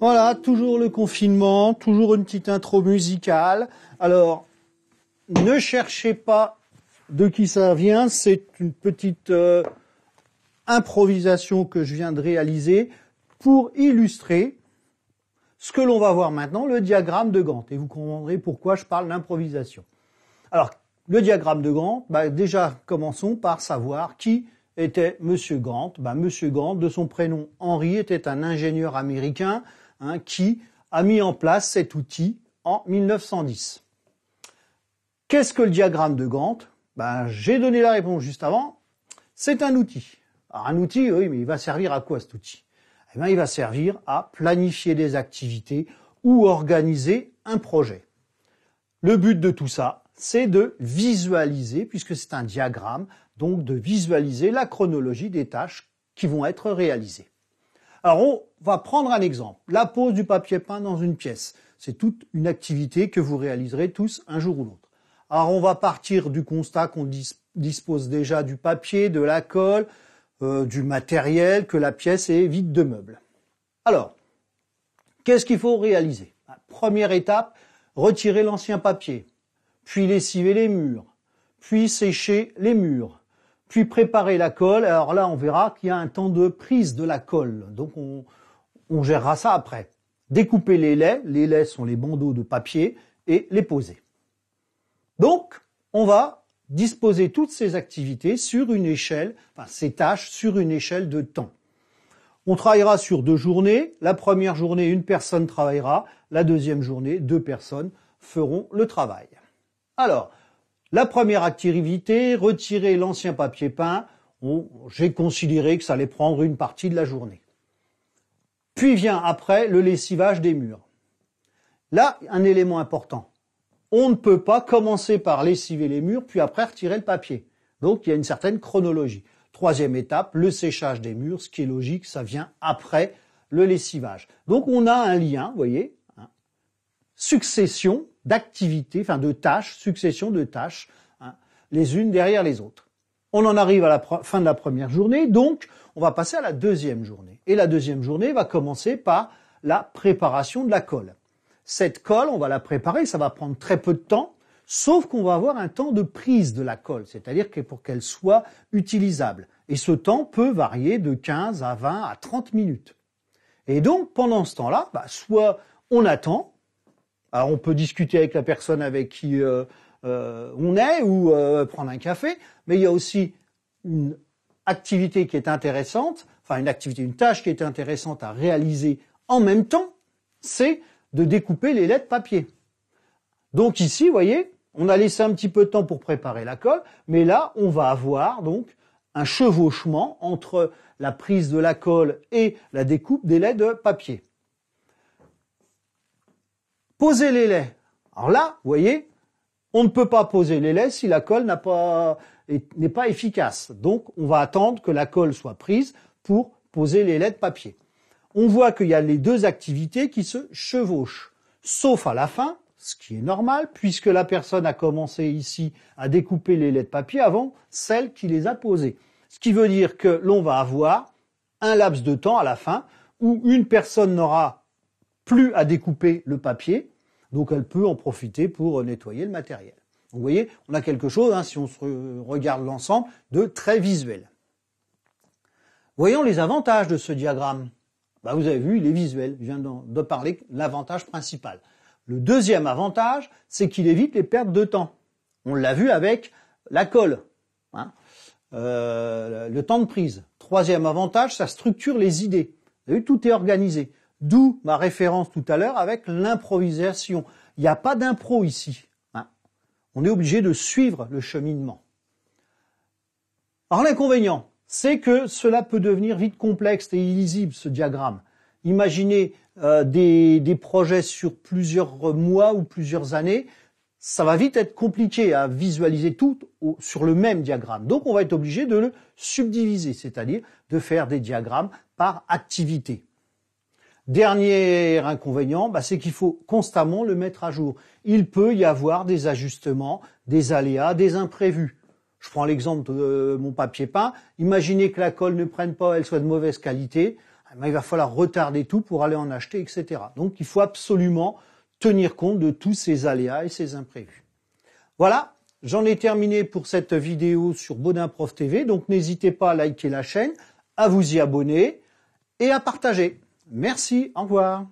Voilà, toujours le confinement, toujours une petite intro musicale. Alors, ne cherchez pas de qui ça vient, c'est une petite euh, improvisation que je viens de réaliser pour illustrer ce que l'on va voir maintenant, le diagramme de Gantt. Et vous comprendrez pourquoi je parle d'improvisation. Alors, le diagramme de Gantt, bah, déjà, commençons par savoir qui était M. Gantt. Bah, M. Monsieur Gantt, de son prénom Henri, était un ingénieur américain hein, qui a mis en place cet outil en 1910. Qu'est-ce que le diagramme de Gantt bah, J'ai donné la réponse juste avant. C'est un outil. un outil, oui, mais il va servir à quoi cet outil eh il va servir à planifier des activités ou organiser un projet. Le but de tout ça, c'est de visualiser, puisque c'est un diagramme, donc de visualiser la chronologie des tâches qui vont être réalisées. Alors on va prendre un exemple, la pose du papier peint dans une pièce. C'est toute une activité que vous réaliserez tous un jour ou l'autre. Alors on va partir du constat qu'on dispose déjà du papier, de la colle, euh, du matériel, que la pièce est vide de meubles. Alors, qu'est-ce qu'il faut réaliser ah, Première étape, retirer l'ancien papier, puis lessiver les murs, puis sécher les murs, puis préparer la colle. Alors là, on verra qu'il y a un temps de prise de la colle, donc on, on gérera ça après. Découper les laits, les laits sont les bandeaux de papier, et les poser. Donc, on va disposer toutes ces activités sur une échelle, enfin, ces tâches sur une échelle de temps. On travaillera sur deux journées. La première journée, une personne travaillera. La deuxième journée, deux personnes feront le travail. Alors, la première activité, retirer l'ancien papier peint. J'ai considéré que ça allait prendre une partie de la journée. Puis vient après le lessivage des murs. Là, un élément important on ne peut pas commencer par lessiver les murs, puis après retirer le papier. Donc il y a une certaine chronologie. Troisième étape, le séchage des murs, ce qui est logique, ça vient après le lessivage. Donc on a un lien, vous voyez, hein, succession d'activités, enfin de tâches, succession de tâches, hein, les unes derrière les autres. On en arrive à la fin de la première journée, donc on va passer à la deuxième journée. Et la deuxième journée va commencer par la préparation de la colle. Cette colle, on va la préparer, ça va prendre très peu de temps, sauf qu'on va avoir un temps de prise de la colle, c'est-à-dire que pour qu'elle soit utilisable. Et ce temps peut varier de 15 à 20 à 30 minutes. Et donc, pendant ce temps-là, bah, soit on attend, alors on peut discuter avec la personne avec qui euh, euh, on est ou euh, prendre un café, mais il y a aussi une activité qui est intéressante, enfin une activité, une tâche qui est intéressante à réaliser en même temps, c'est de découper les de papier. Donc ici, vous voyez, on a laissé un petit peu de temps pour préparer la colle, mais là, on va avoir donc un chevauchement entre la prise de la colle et la découpe des laits de papier. Poser les laits. Alors là, vous voyez, on ne peut pas poser les laits si la colle n'est pas, pas efficace. Donc, on va attendre que la colle soit prise pour poser les laits de papier on voit qu'il y a les deux activités qui se chevauchent, sauf à la fin, ce qui est normal, puisque la personne a commencé ici à découper les lettres papier avant celle qui les a posées. Ce qui veut dire que l'on va avoir un laps de temps à la fin où une personne n'aura plus à découper le papier, donc elle peut en profiter pour nettoyer le matériel. vous voyez, on a quelque chose, hein, si on regarde l'ensemble, de très visuel. Voyons les avantages de ce diagramme. Bah, vous avez vu, il est visuel. Je viens de parler de l'avantage principal. Le deuxième avantage, c'est qu'il évite les pertes de temps. On l'a vu avec la colle, hein. euh, le temps de prise. Troisième avantage, ça structure les idées. Vous avez vu, tout est organisé. D'où ma référence tout à l'heure avec l'improvisation. Il n'y a pas d'impro ici. Hein. On est obligé de suivre le cheminement. Alors l'inconvénient, c'est que cela peut devenir vite complexe et illisible, ce diagramme. Imaginez euh, des, projets sur plusieurs mois ou plusieurs années, ça va vite être compliqué à visualiser tout sur le même diagramme. Donc on va être obligé de le subdiviser, c'est-à-dire de faire des diagrammes par activité. Dernier inconvénient, bah, c'est qu'il faut constamment le mettre à jour. Il peut y avoir des ajustements, des aléas, des imprévus. Je prends l'exemple de mon papier peint. Imaginez que la colle ne prenne pas, elle soit de mauvaise qualité. Ah, il va falloir retarder tout pour aller en acheter, etc. Donc il faut absolument tenir compte de tous ces aléas et ces imprévus. Voilà, j'en ai terminé pour cette vidéo sur Baudin Prof TV. Donc n'hésitez pas à liker la chaîne, à vous y abonner et à partager. Merci, au revoir.